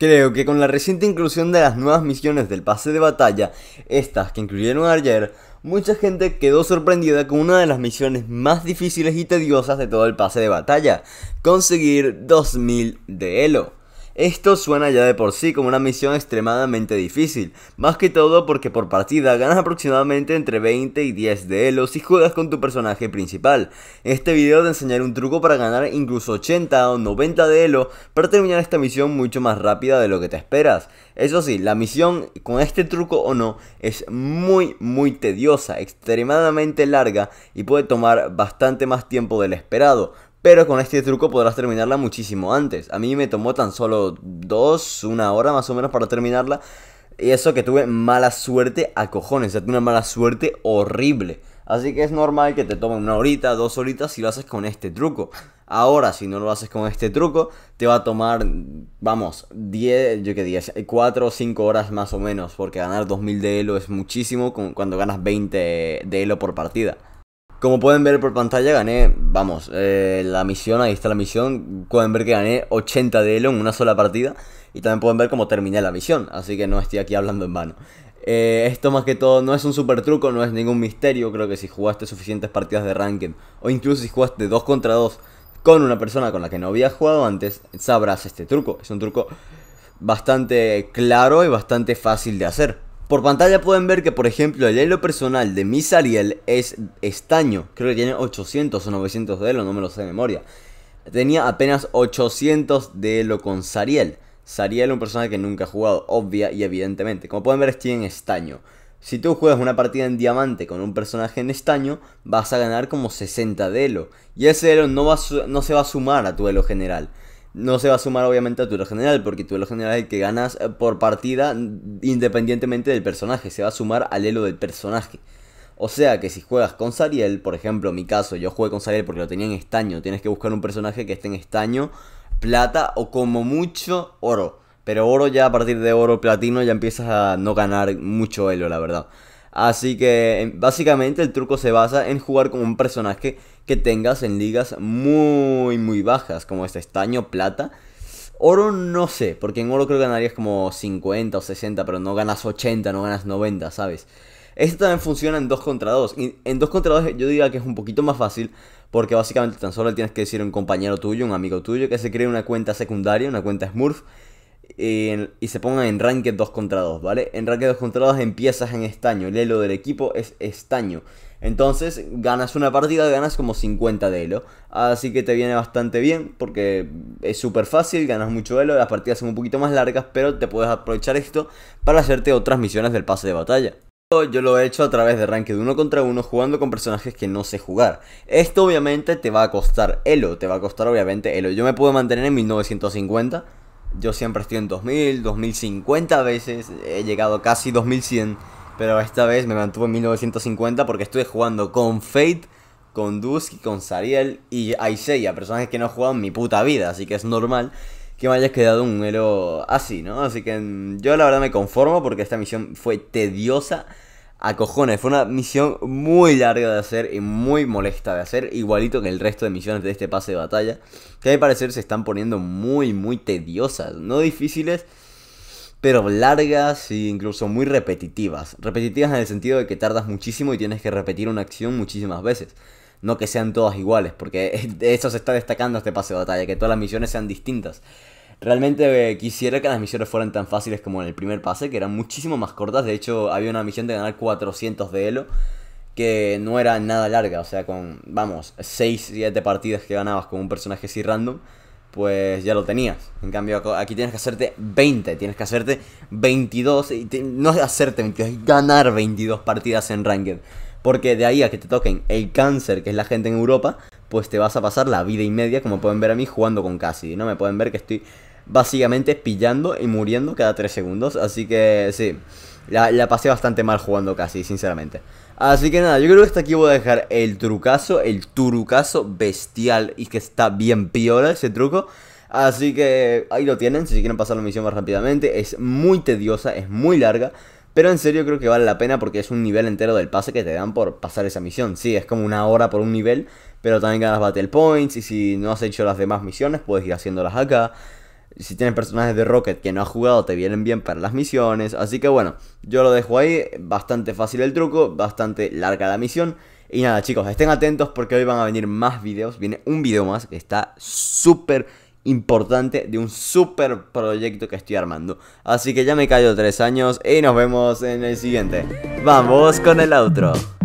Creo que con la reciente inclusión de las nuevas misiones del pase de batalla, estas que incluyeron ayer, mucha gente quedó sorprendida con una de las misiones más difíciles y tediosas de todo el pase de batalla, conseguir 2000 de Elo. Esto suena ya de por sí como una misión extremadamente difícil, más que todo porque por partida ganas aproximadamente entre 20 y 10 de elo si juegas con tu personaje principal. En este video te enseñaré un truco para ganar incluso 80 o 90 de elo para terminar esta misión mucho más rápida de lo que te esperas. Eso sí, la misión con este truco o no es muy muy tediosa, extremadamente larga y puede tomar bastante más tiempo del esperado, pero con este truco podrás terminarla muchísimo antes. A mí me tomó tan solo dos, una hora más o menos para terminarla. Y eso que tuve mala suerte a cojones. O sea, tuve una mala suerte horrible. Así que es normal que te tomen una horita, dos horitas si lo haces con este truco. Ahora, si no lo haces con este truco, te va a tomar, vamos, 10, yo qué diría 4 o 5 horas más o menos. Porque ganar 2000 de elo es muchísimo cuando ganas 20 de elo por partida. Como pueden ver por pantalla, gané, vamos, eh, la misión, ahí está la misión. Pueden ver que gané 80 de Elo en una sola partida. Y también pueden ver cómo terminé la misión, así que no estoy aquí hablando en vano. Eh, esto más que todo no es un super truco, no es ningún misterio. Creo que si jugaste suficientes partidas de ranking o incluso si jugaste 2 contra 2 con una persona con la que no habías jugado antes, sabrás este truco. Es un truco bastante claro y bastante fácil de hacer. Por pantalla pueden ver que, por ejemplo, el elo personal de mi Sariel es estaño. Creo que tiene 800 o 900 de elo, no me lo sé de memoria. Tenía apenas 800 de elo con Sariel. Sariel es un personaje que nunca ha jugado, obvia y evidentemente. Como pueden ver, estoy en estaño. Si tú juegas una partida en diamante con un personaje en estaño, vas a ganar como 60 de elo. Y ese elo no, va no se va a sumar a tu elo general no se va a sumar obviamente a tu general, porque tu general es el que ganas eh, por partida independientemente del personaje, se va a sumar al elo del personaje. O sea que si juegas con Sariel, por ejemplo, en mi caso, yo jugué con Sariel porque lo tenía en estaño, tienes que buscar un personaje que esté en estaño, plata o como mucho oro. Pero oro ya a partir de oro platino ya empiezas a no ganar mucho elo, la verdad. Así que em, básicamente el truco se basa en jugar con un personaje que tengas en ligas muy muy bajas, como este estaño, plata. Oro no sé, porque en oro creo que ganarías como 50 o 60, pero no ganas 80, no ganas 90, ¿sabes? Este también funciona en 2 contra 2. Y en 2 contra 2 yo diría que es un poquito más fácil, porque básicamente tan solo tienes que decir a un compañero tuyo, un amigo tuyo, que se cree una cuenta secundaria, una cuenta Smurf, y se pongan en Ranked 2 contra 2, ¿vale? En Ranked 2 contra 2 empiezas en estaño, el elo del equipo es estaño. Entonces ganas una partida, ganas como 50 de elo. Así que te viene bastante bien porque es súper fácil, ganas mucho elo, las partidas son un poquito más largas, pero te puedes aprovechar esto para hacerte otras misiones del pase de batalla. Yo lo he hecho a través de ranked 1 contra 1 jugando con personajes que no sé jugar. Esto obviamente te va a costar elo, te va a costar obviamente elo. Yo me puedo mantener en 1950 yo siempre estoy en 2000, 2050 veces, he llegado casi 2100, pero esta vez me mantuve en 1950 porque estuve jugando con Fate, con Dusk, con Sariel y Aiseya, personajes que no he jugado en mi puta vida, así que es normal que me hayas quedado un héroe así, ¿no? Así que yo la verdad me conformo porque esta misión fue tediosa a cojones. Fue una misión muy larga de hacer y muy molesta de hacer, igualito que el resto de misiones de este pase de batalla, que a mi parecer se están poniendo muy, muy tediosas, no difíciles, pero largas e incluso muy repetitivas. Repetitivas en el sentido de que tardas muchísimo y tienes que repetir una acción muchísimas veces. No que sean todas iguales, porque de eso se está destacando este pase de batalla, que todas las misiones sean distintas. Realmente eh, quisiera que las misiones fueran tan fáciles como en el primer pase, que eran muchísimo más cortas. De hecho, había una misión de ganar 400 de Elo, que no era nada larga. O sea, con, vamos, 6, 7 partidas que ganabas con un personaje así random, pues ya lo tenías. En cambio, aquí tienes que hacerte 20, tienes que hacerte 22, no es hacerte 22, ganar 22 partidas en Ranked. Porque de ahí a que te toquen el cáncer, que es la gente en Europa, pues te vas a pasar la vida y media, como pueden ver a mí, jugando con casi No me pueden ver que estoy básicamente pillando y muriendo cada 3 segundos. Así que sí, la, pasé bastante mal jugando casi, sinceramente. Así que nada, yo creo que hasta aquí voy a dejar el trucazo, el trucazo bestial y que está bien piola ese truco. Así que ahí lo tienen, si quieren pasar la misión más rápidamente. Es muy tediosa, es muy larga. Pero en serio creo que vale la pena porque es un nivel entero del pase que te dan por pasar esa misión. Sí, es como una hora por un nivel, pero también ganas Battle Points y si no has hecho las demás misiones puedes ir haciéndolas acá si tienes personajes de Rocket que no has jugado, te vienen bien para las misiones. Así que bueno, yo lo dejo ahí. Bastante fácil el truco, bastante larga la misión. Y nada chicos, estén atentos porque hoy van a venir más videos. Viene un video más que está súper importante de un súper proyecto que estoy armando. Así que ya me callo tres años y nos vemos en el siguiente. Vamos con el outro.